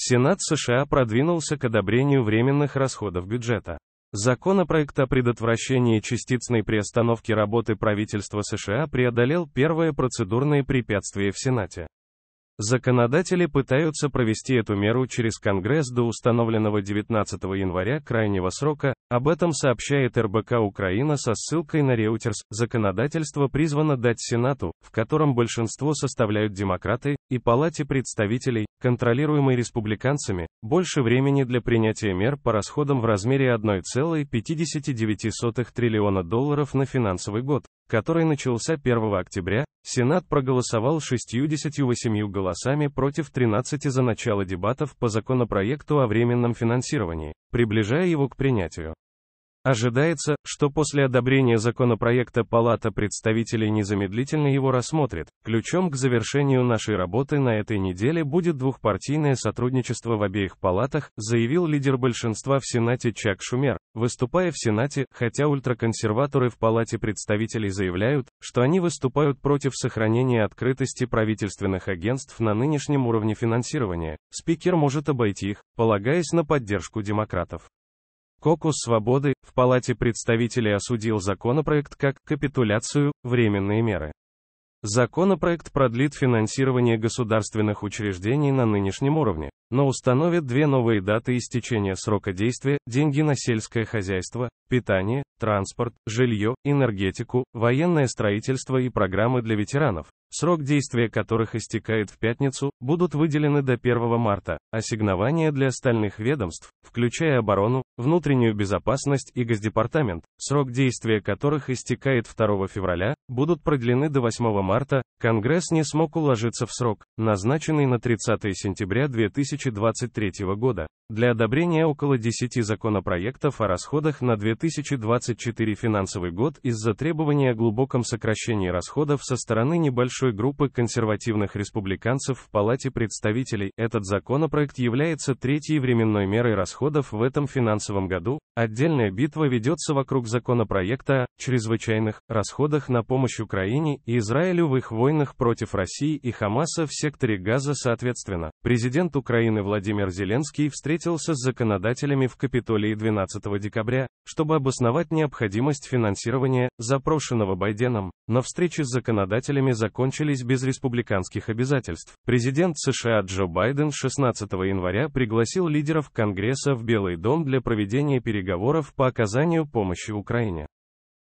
Сенат США продвинулся к одобрению временных расходов бюджета. Законопроект о предотвращении частичной приостановки работы правительства США преодолел первое процедурное препятствие в Сенате. Законодатели пытаются провести эту меру через Конгресс до установленного 19 января крайнего срока, об этом сообщает РБК Украина со ссылкой на Reuters. Законодательство призвано дать Сенату, в котором большинство составляют демократы, и Палате представителей, контролируемой республиканцами, больше времени для принятия мер по расходам в размере 1,59 триллиона долларов на финансовый год, который начался 1 октября, Сенат проголосовал 68 голосами против 13 за начало дебатов по законопроекту о временном финансировании, приближая его к принятию. Ожидается, что после одобрения законопроекта Палата представителей незамедлительно его рассмотрит. Ключом к завершению нашей работы на этой неделе будет двухпартийное сотрудничество в обеих палатах, заявил лидер большинства в Сенате Чак Шумер. Выступая в Сенате, хотя ультраконсерваторы в Палате представителей заявляют, что они выступают против сохранения открытости правительственных агентств на нынешнем уровне финансирования, спикер может обойти их, полагаясь на поддержку демократов. Кокус свободы, Палате представителей осудил законопроект как «капитуляцию», «временные меры». Законопроект продлит финансирование государственных учреждений на нынешнем уровне, но установит две новые даты истечения срока действия, деньги на сельское хозяйство, питание, транспорт, жилье, энергетику, военное строительство и программы для ветеранов, срок действия которых истекает в пятницу, будут выделены до 1 марта, ассигнования для остальных ведомств, включая оборону, внутреннюю безопасность и Госдепартамент, срок действия которых истекает 2 февраля, будут продлены до 8 марта, Конгресс не смог уложиться в срок, назначенный на 30 сентября 2023 года для одобрения около 10 законопроектов о расходах на 2024 финансовый год из-за требования о глубоком сокращении расходов со стороны небольшой группы консервативных республиканцев в Палате представителей. Этот законопроект является третьей временной мерой расходов в этом финансовом году. Отдельная битва ведется вокруг законопроекта о чрезвычайных расходах на помощь Украине и Израилю в их войнах против России и Хамаса в секторе Газа соответственно. Президент Украины Владимир Зеленский встретил встретился с законодателями в Капитолии 12 декабря, чтобы обосновать необходимость финансирования, запрошенного Байденом, но встречи с законодателями закончились без республиканских обязательств. Президент США Джо Байден 16 января пригласил лидеров Конгресса в Белый дом для проведения переговоров по оказанию помощи Украине.